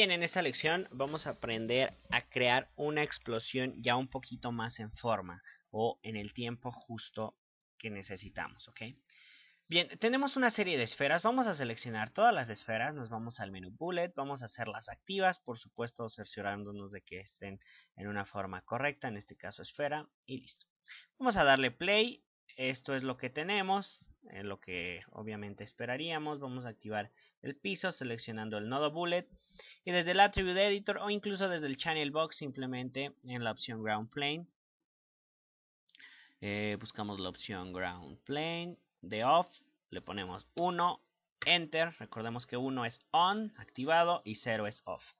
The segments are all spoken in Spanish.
Bien, en esta lección vamos a aprender a crear una explosión ya un poquito más en forma o en el tiempo justo que necesitamos, ¿ok? Bien, tenemos una serie de esferas, vamos a seleccionar todas las esferas, nos vamos al menú Bullet, vamos a hacerlas activas, por supuesto cerciorándonos de que estén en una forma correcta, en este caso esfera, y listo. Vamos a darle Play, esto es lo que tenemos, eh, lo que obviamente esperaríamos, vamos a activar el piso seleccionando el nodo Bullet, y desde el Attribute Editor o incluso desde el Channel Box simplemente en la opción Ground Plane. Eh, buscamos la opción Ground Plane de Off, le ponemos 1, Enter, recordemos que 1 es On, activado, y 0 es Off.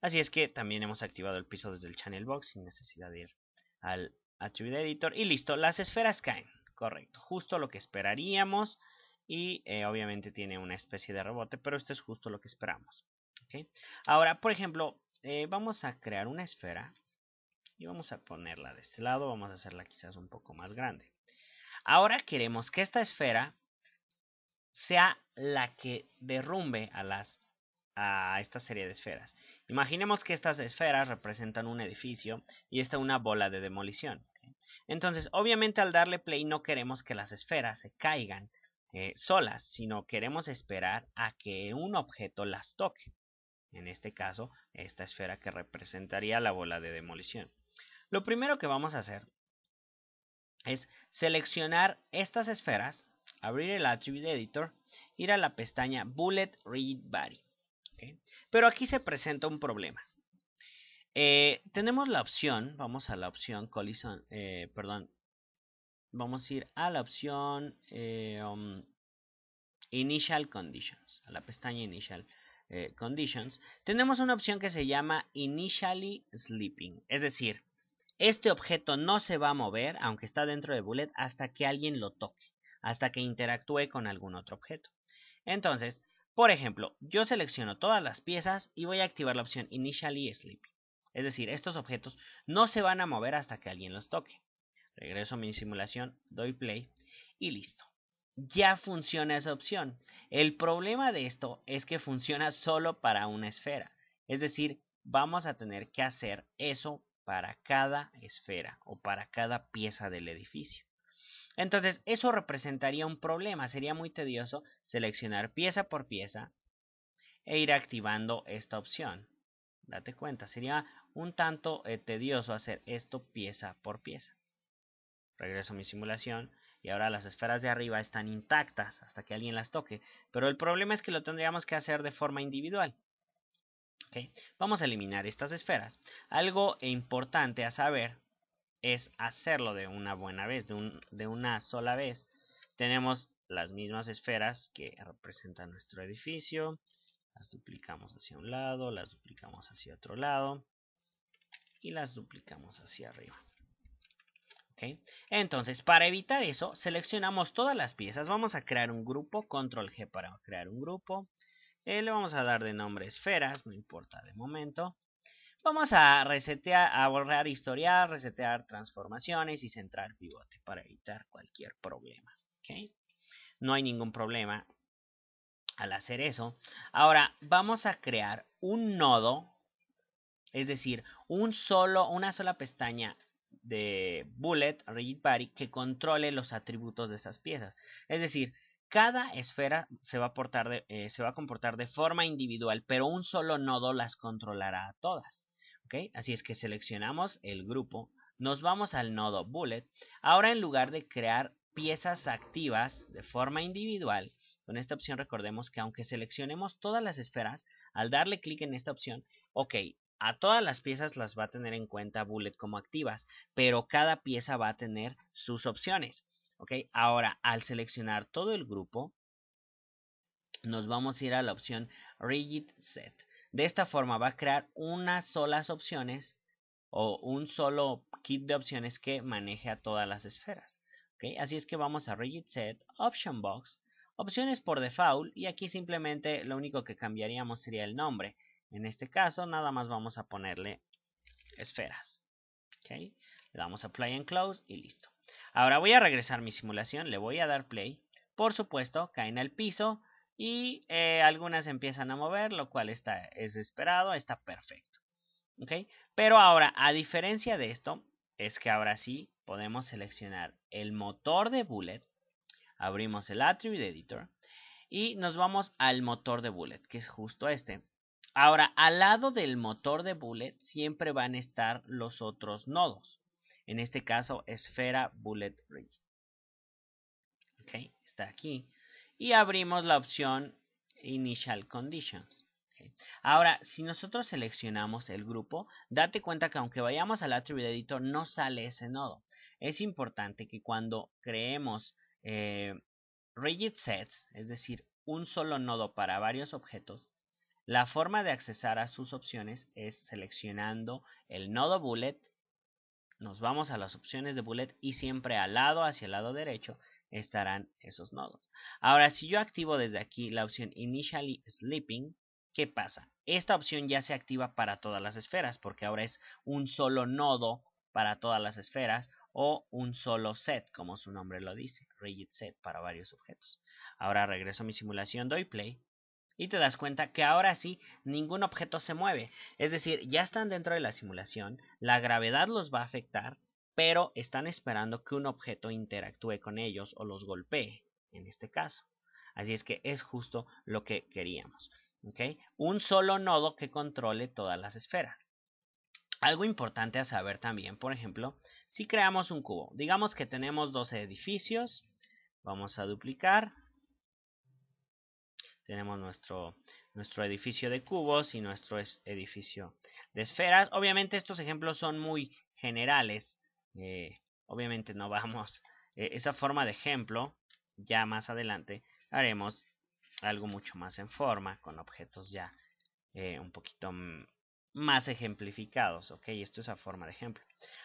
Así es que también hemos activado el piso desde el Channel Box sin necesidad de ir al Attribute Editor. Y listo, las esferas caen, correcto, justo lo que esperaríamos y eh, obviamente tiene una especie de rebote, pero esto es justo lo que esperamos. Ahora, por ejemplo, eh, vamos a crear una esfera y vamos a ponerla de este lado, vamos a hacerla quizás un poco más grande. Ahora queremos que esta esfera sea la que derrumbe a las a esta serie de esferas. Imaginemos que estas esferas representan un edificio y esta una bola de demolición. Entonces, obviamente al darle play no queremos que las esferas se caigan eh, solas, sino queremos esperar a que un objeto las toque en este caso esta esfera que representaría la bola de demolición. Lo primero que vamos a hacer es seleccionar estas esferas, abrir el Attribute Editor, ir a la pestaña Bullet Read Body. Pero aquí se presenta un problema. Eh, tenemos la opción, vamos a la opción Collision, eh, perdón, vamos a ir a la opción eh, um, Initial Conditions, a la pestaña Initial Conditions eh, conditions, tenemos una opción que se llama initially sleeping, es decir, este objeto no se va a mover, aunque está dentro de bullet, hasta que alguien lo toque, hasta que interactúe con algún otro objeto. Entonces, por ejemplo, yo selecciono todas las piezas y voy a activar la opción initially sleeping. Es decir, estos objetos no se van a mover hasta que alguien los toque. Regreso a mi simulación, doy play y listo ya funciona esa opción. El problema de esto es que funciona solo para una esfera. Es decir, vamos a tener que hacer eso para cada esfera o para cada pieza del edificio. Entonces, eso representaría un problema. Sería muy tedioso seleccionar pieza por pieza e ir activando esta opción. Date cuenta, sería un tanto eh, tedioso hacer esto pieza por pieza. Regreso a mi simulación y ahora las esferas de arriba están intactas hasta que alguien las toque, pero el problema es que lo tendríamos que hacer de forma individual. Vamos a eliminar estas esferas. Algo importante a saber es hacerlo de una buena vez, de una sola vez. Tenemos las mismas esferas que representan nuestro edificio. Las duplicamos hacia un lado, las duplicamos hacia otro lado y las duplicamos hacia arriba. Entonces, para evitar eso, seleccionamos todas las piezas. Vamos a crear un grupo, control G para crear un grupo. Eh, le vamos a dar de nombre esferas, no importa de momento. Vamos a resetear, a borrar historial, resetear transformaciones y centrar pivote para evitar cualquier problema. No hay ningún problema al hacer eso. Ahora vamos a crear un nodo, es decir, un solo, una sola pestaña de Bullet, Rigid Body, que controle los atributos de estas piezas. Es decir, cada esfera se va, a de, eh, se va a comportar de forma individual, pero un solo nodo las controlará a todas. Así es que seleccionamos el grupo, nos vamos al nodo Bullet. Ahora en lugar de crear piezas activas de forma individual, con esta opción recordemos que aunque seleccionemos todas las esferas, al darle clic en esta opción, ok, a todas las piezas las va a tener en cuenta Bullet como activas, pero cada pieza va a tener sus opciones. ¿ok? Ahora, al seleccionar todo el grupo, nos vamos a ir a la opción Rigid Set. De esta forma va a crear unas solas opciones o un solo kit de opciones que maneje a todas las esferas. ¿ok? Así es que vamos a Rigid Set, Option Box, opciones por default y aquí simplemente lo único que cambiaríamos sería el nombre. En este caso, nada más vamos a ponerle esferas. Le damos a play and close y listo. Ahora voy a regresar mi simulación, le voy a dar play. Por supuesto, caen al piso y eh, algunas empiezan a mover, lo cual está, es esperado, está perfecto. Pero ahora, a diferencia de esto, es que ahora sí podemos seleccionar el motor de bullet. Abrimos el attribute editor y nos vamos al motor de bullet, que es justo este. Ahora, al lado del motor de bullet siempre van a estar los otros nodos. En este caso, esfera bullet Rigid. está aquí. Y abrimos la opción initial conditions. Ahora, si nosotros seleccionamos el grupo, date cuenta que aunque vayamos al attribute editor, no sale ese nodo. Es importante que cuando creemos eh, rigid sets, es decir, un solo nodo para varios objetos, la forma de accesar a sus opciones es seleccionando el nodo bullet, nos vamos a las opciones de bullet y siempre al lado, hacia el lado derecho, estarán esos nodos. Ahora, si yo activo desde aquí la opción Initially Sleeping, ¿qué pasa? Esta opción ya se activa para todas las esferas porque ahora es un solo nodo para todas las esferas o un solo set, como su nombre lo dice, rigid set para varios objetos. Ahora regreso a mi simulación, doy play y te das cuenta que ahora sí ningún objeto se mueve. Es decir, ya están dentro de la simulación, la gravedad los va a afectar, pero están esperando que un objeto interactúe con ellos o los golpee, en este caso. Así es que es justo lo que queríamos. Un solo nodo que controle todas las esferas. Algo importante a saber también, por ejemplo, si creamos un cubo, digamos que tenemos dos edificios, vamos a duplicar, tenemos nuestro, nuestro edificio de cubos y nuestro edificio de esferas. Obviamente estos ejemplos son muy generales. Eh, obviamente no vamos. Eh, esa forma de ejemplo, ya más adelante, haremos algo mucho más en forma, con objetos ya eh, un poquito más ejemplificados. Ok, esto es a forma de ejemplo.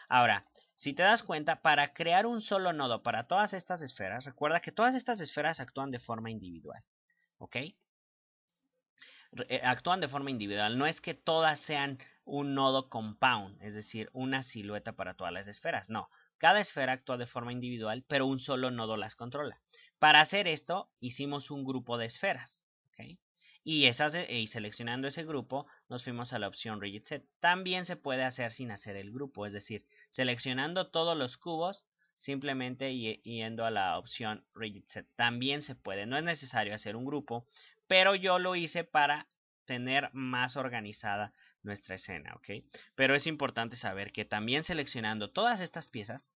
Ahora, si te das cuenta, para crear un solo nodo para todas estas esferas, recuerda que todas estas esferas actúan de forma individual. ¿Ok? Eh, actúan de forma individual. No es que todas sean un nodo compound, es decir, una silueta para todas las esferas. No, cada esfera actúa de forma individual, pero un solo nodo las controla. Para hacer esto, hicimos un grupo de esferas. Y, eh, y seleccionando ese grupo, nos fuimos a la opción Rigid Set. También se puede hacer sin hacer el grupo, es decir, seleccionando todos los cubos, simplemente yendo a la opción Rigid Set. También se puede, no es necesario hacer un grupo, pero yo lo hice para tener más organizada nuestra escena, ¿ok? Pero es importante saber que también seleccionando todas estas piezas,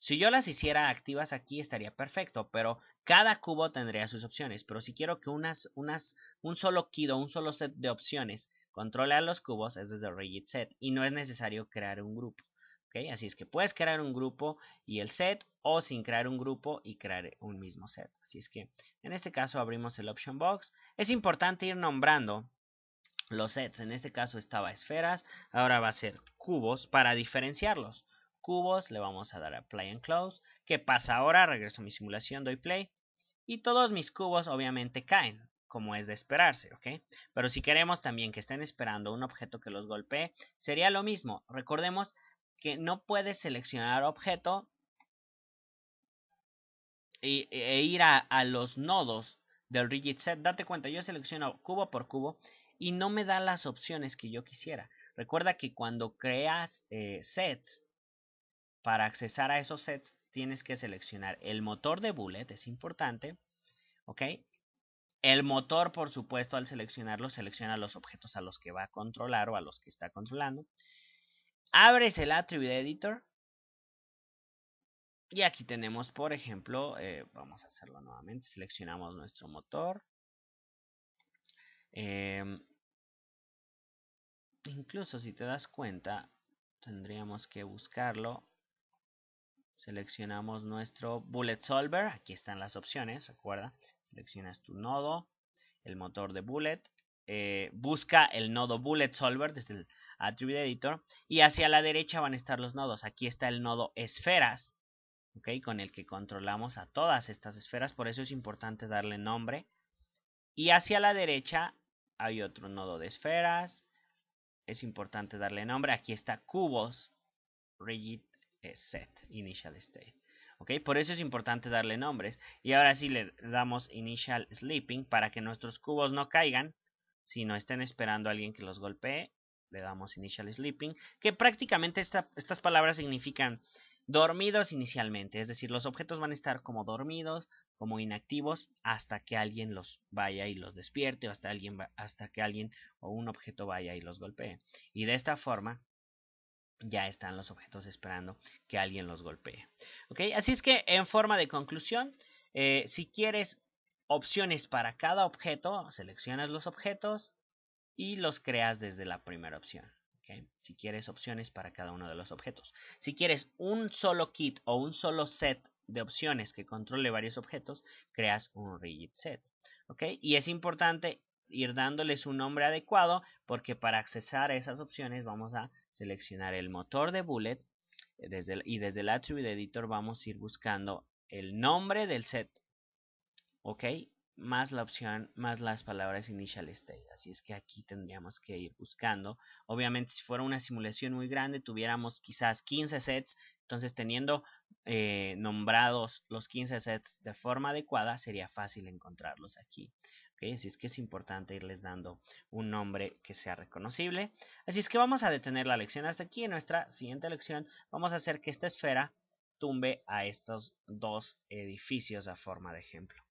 si yo las hiciera activas aquí estaría perfecto, pero cada cubo tendría sus opciones. Pero si quiero que unas, unas, un solo kido, un solo set de opciones controle a los cubos, es desde Rigid Set y no es necesario crear un grupo. Así es que puedes crear un grupo y el set o sin crear un grupo y crear un mismo set. Así es que en este caso abrimos el option box. Es importante ir nombrando los sets. En este caso estaba esferas, ahora va a ser cubos para diferenciarlos. Cubos, le vamos a dar a play and close. ¿Qué pasa ahora? Regreso a mi simulación, doy play. Y todos mis cubos obviamente caen, como es de esperarse, Pero si queremos también que estén esperando un objeto que los golpee, sería lo mismo. Recordemos, que no puedes seleccionar objeto e, ir a, los nodos del rigid set. Date cuenta, yo selecciono cubo por cubo y no me da las opciones que yo quisiera. Recuerda que cuando creas eh, sets, para accesar a esos sets tienes que seleccionar el motor de bullet, es importante, ¿ok? El motor, por supuesto, al seleccionarlo, selecciona los objetos a los que va a controlar o a los que está controlando abres el attribute editor y aquí tenemos por ejemplo eh, vamos a hacerlo nuevamente seleccionamos nuestro motor em, incluso si te das cuenta tendríamos que buscarlo seleccionamos nuestro bullet solver aquí están las opciones recuerda seleccionas tu nodo el motor de bullet eh, busca el nodo Bullet Solver desde el Attribute Editor y hacia la derecha van a estar los nodos. Aquí está el nodo Esferas, ¿okay? con el que controlamos a todas estas esferas, por eso es importante darle nombre. Y hacia la derecha hay otro nodo de esferas, es importante darle nombre. Aquí está Cubos Rigid eh, Set Initial State. ¿Ok? Por eso es importante darle nombres. Y ahora sí le damos Initial Sleeping para que nuestros cubos no caigan. Si no estén esperando a alguien que los golpee, le damos initial sleeping, que prácticamente estas palabras significan dormidos inicialmente, es decir, los objetos van a estar como dormidos, como inactivos, hasta que alguien los vaya y los despierte, o hasta, alguien hasta que alguien o un objeto vaya y los golpee. Y de esta forma ya están los objetos esperando que alguien los golpee. ¿Ok? Así es que en forma de conclusión, eh, si quieres opciones para cada objeto, seleccionas los objetos y los creas desde la primera opción. Si quieres opciones para cada uno de los objetos. Si quieres un solo kit o un solo set de opciones que controle varios objetos, creas un rigid set. Y es importante ir dándoles un nombre adecuado porque para accesar a esas opciones vamos a seleccionar el motor de bullet eh, y desde el attribute editor vamos a ir buscando el nombre del set ¿ok? Más la opción, más las palabras initial state. Así es que aquí tendríamos que ir buscando. Obviamente, si fuera una simulación muy grande, tuviéramos quizás 15 sets. Entonces, teniendo eh, nombrados los 15 sets de forma adecuada, sería fácil encontrarlos aquí. ¿okay? Así es que es importante irles dando un nombre que sea reconocible. Así es que vamos a detener la lección hasta aquí. En nuestra siguiente lección vamos a hacer que esta esfera tumbe a estos dos edificios a forma de ejemplo.